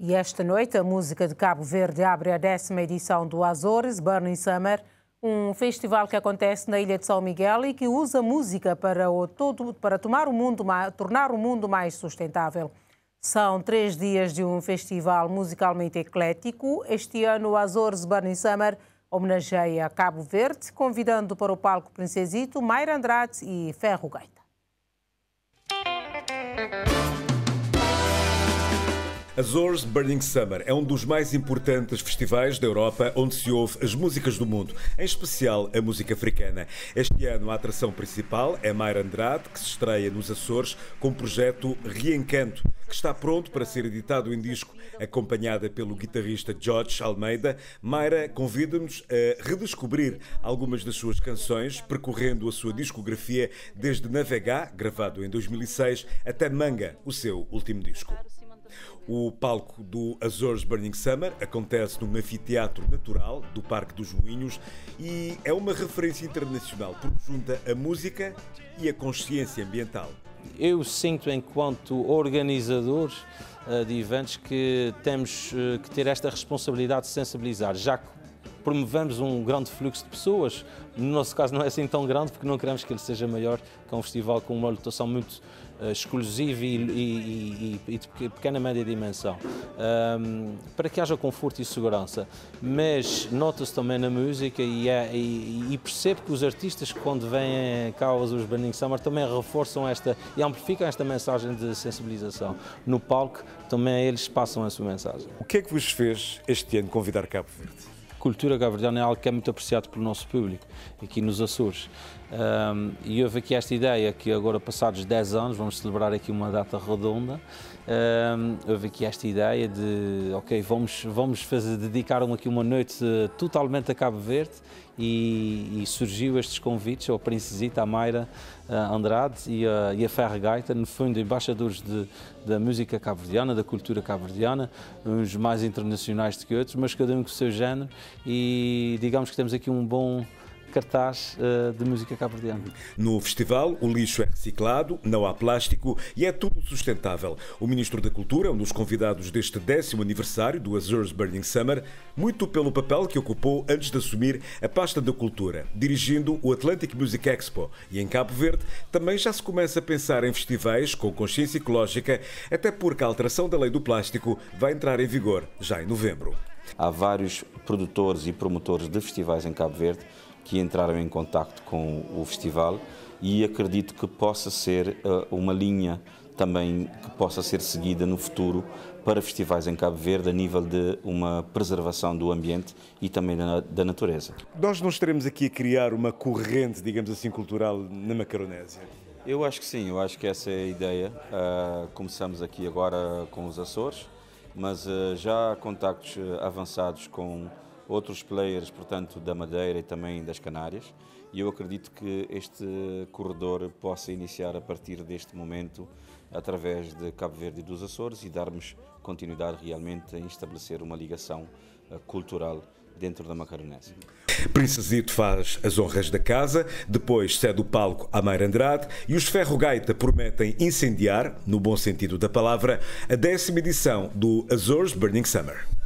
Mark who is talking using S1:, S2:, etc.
S1: E esta noite, a música de Cabo Verde abre a décima edição do Azores Burning Summer, um festival que acontece na Ilha de São Miguel e que usa música para, o todo, para tomar o mundo, tornar o mundo mais sustentável. São três dias de um festival musicalmente eclético. Este ano, o Azores Burning Summer homenageia Cabo Verde, convidando para o palco Princesito, Mayra Andrade e Ferro Gaita.
S2: Azores Burning Summer é um dos mais importantes festivais da Europa onde se ouve as músicas do mundo, em especial a música africana. Este ano a atração principal é Mayra Andrade, que se estreia nos Açores com o projeto Reencanto, que está pronto para ser editado em disco, acompanhada pelo guitarrista George Almeida. Mayra convida-nos a redescobrir algumas das suas canções, percorrendo a sua discografia desde Navegar, gravado em 2006, até Manga, o seu último disco. O palco do Azores Burning Summer acontece num anfiteatro natural do Parque dos Moinhos e é uma referência internacional porque junta a música e a consciência ambiental. Eu sinto, enquanto organizador eh, de eventos, que
S3: temos eh, que ter esta responsabilidade de sensibilizar, já que Promovemos um grande fluxo de pessoas. No nosso caso, não é assim tão grande, porque não queremos que ele seja maior que é um festival com uma lotação muito uh, exclusiva e, e, e, e, pequena média dimensão. Um, para que haja conforto e segurança. Mas nota-se também na música e, é, e, percebo que os artistas, quando vêm cá os Burning Summer, também reforçam esta e amplificam esta mensagem de sensibilização. No palco, também eles passam a sua mensagem. O que é que vos fez este ano convidar Cabo Verde? cultura cabo-verdiana é algo que é muito apreciado pelo nosso público aqui nos Açores. Um, e houve aqui esta ideia que agora, passados 10 anos, vamos celebrar aqui uma data redonda, um, houve aqui esta ideia de, ok, vamos, vamos fazer, dedicar aqui uma noite eh, totalmente a Cabo Verde e, e, surgiu estes convites ao Princesita, à Mayra eh, Andrade e a, e a Ferre Gaita, no fundo, embaixadores de, da música cabo-verdiana, da cultura cabo-verdiana, uns mais internacionais do que outros, mas cada um com o seu género e digamos que temos aqui um bom cartaz uh, de música cabo-verdiana.
S2: No festival, o lixo é reciclado, não há plástico e é tudo sustentável. O Ministro da Cultura, um dos convidados deste décimo aniversário do Azores Burning Summer, muito pelo papel que ocupou antes de assumir a pasta da cultura, dirigindo o Atlantic Music Expo. E em Cabo Verde também já se começa a pensar em festivais com consciência ecológica, até porque a alteração da lei do plástico vai entrar
S4: em vigor já em novembro. Há vários produtores e promotores de festivais em Cabo Verde que entraram em contato com o festival e acredito que possa ser eh, uma linha também que possa ser seguida no futuro para festivais em Cabo Verde a nível de uma preservação do ambiente e também da, da natureza.
S2: Nós não estaremos aqui a criar uma corrente, digamos assim, cultural na Macaronésia?
S4: Eu acho que sim, eu acho que essa é a ideia. Uh, começamos aqui agora com os Açores, mas uh, já há contactos ah, avançados com outros players, portanto, da Madeira e também das Canárias. E eu acredito que este corredor possa iniciar a partir deste momento, através de Cabo Verde e dos Açores, e darmos continuidade realmente em estabelecer uma ligação eh, cultural dentro da Macaronesa.
S2: Princesito faz as honras da casa, depois cede o palco a Meira Andrade e os Ferro Gaita prometem incendiar, no bom sentido da palavra, a décima edição do Azores Burning Summer.